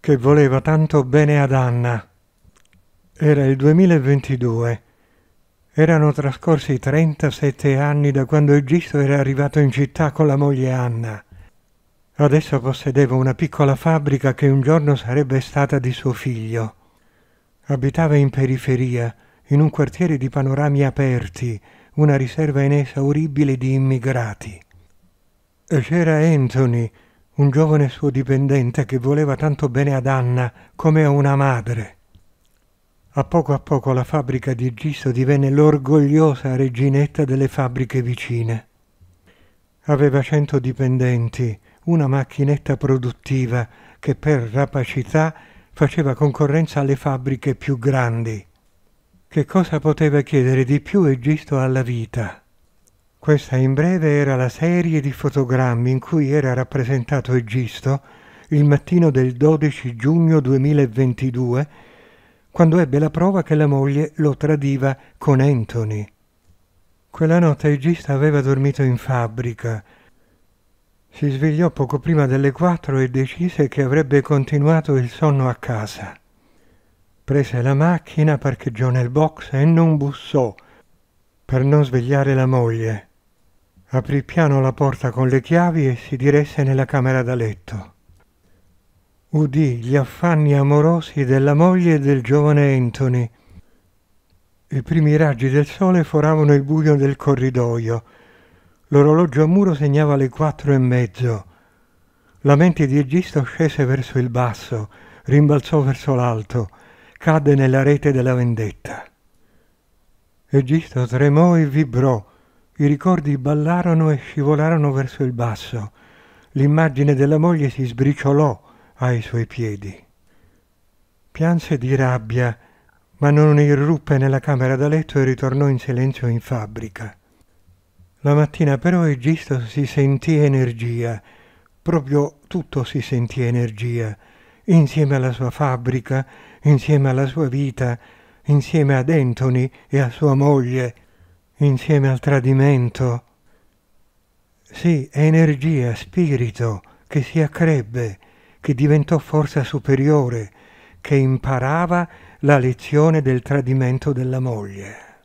che voleva tanto bene ad Anna. Era il 2022. Erano trascorsi 37 anni da quando Egisto era arrivato in città con la moglie Anna. Adesso possedeva una piccola fabbrica che un giorno sarebbe stata di suo figlio. Abitava in periferia, in un quartiere di panorami aperti, una riserva inesauribile di immigrati. E c'era Anthony, un giovane suo dipendente che voleva tanto bene ad Anna come a una madre. A poco a poco la fabbrica di Gisso divenne l'orgogliosa reginetta delle fabbriche vicine. Aveva cento dipendenti, una macchinetta produttiva che per rapacità faceva concorrenza alle fabbriche più grandi. Che cosa poteva chiedere di più Egisto alla vita? Questa in breve era la serie di fotogrammi in cui era rappresentato Egisto il mattino del 12 giugno 2022, quando ebbe la prova che la moglie lo tradiva con Anthony. Quella notte Egisto aveva dormito in fabbrica. Si svegliò poco prima delle quattro e decise che avrebbe continuato il sonno a casa. Prese la macchina, parcheggiò nel box e non bussò per non svegliare la moglie. Aprì piano la porta con le chiavi e si diresse nella camera da letto. Udì gli affanni amorosi della moglie e del giovane Anthony. I primi raggi del sole foravano il buio del corridoio. L'orologio a muro segnava le quattro e mezzo. La mente di Egisto scese verso il basso, rimbalzò verso l'alto, cadde nella rete della vendetta. Egisto tremò e vibrò i ricordi ballarono e scivolarono verso il basso. L'immagine della moglie si sbriciolò ai suoi piedi. Pianse di rabbia, ma non irruppe nella camera da letto e ritornò in silenzio in fabbrica. La mattina però Egisto si sentì energia, proprio tutto si sentì energia, insieme alla sua fabbrica, insieme alla sua vita, insieme ad Anthony e a sua moglie, insieme al tradimento. Sì, energia, spirito che si accrebbe, che diventò forza superiore, che imparava la lezione del tradimento della moglie.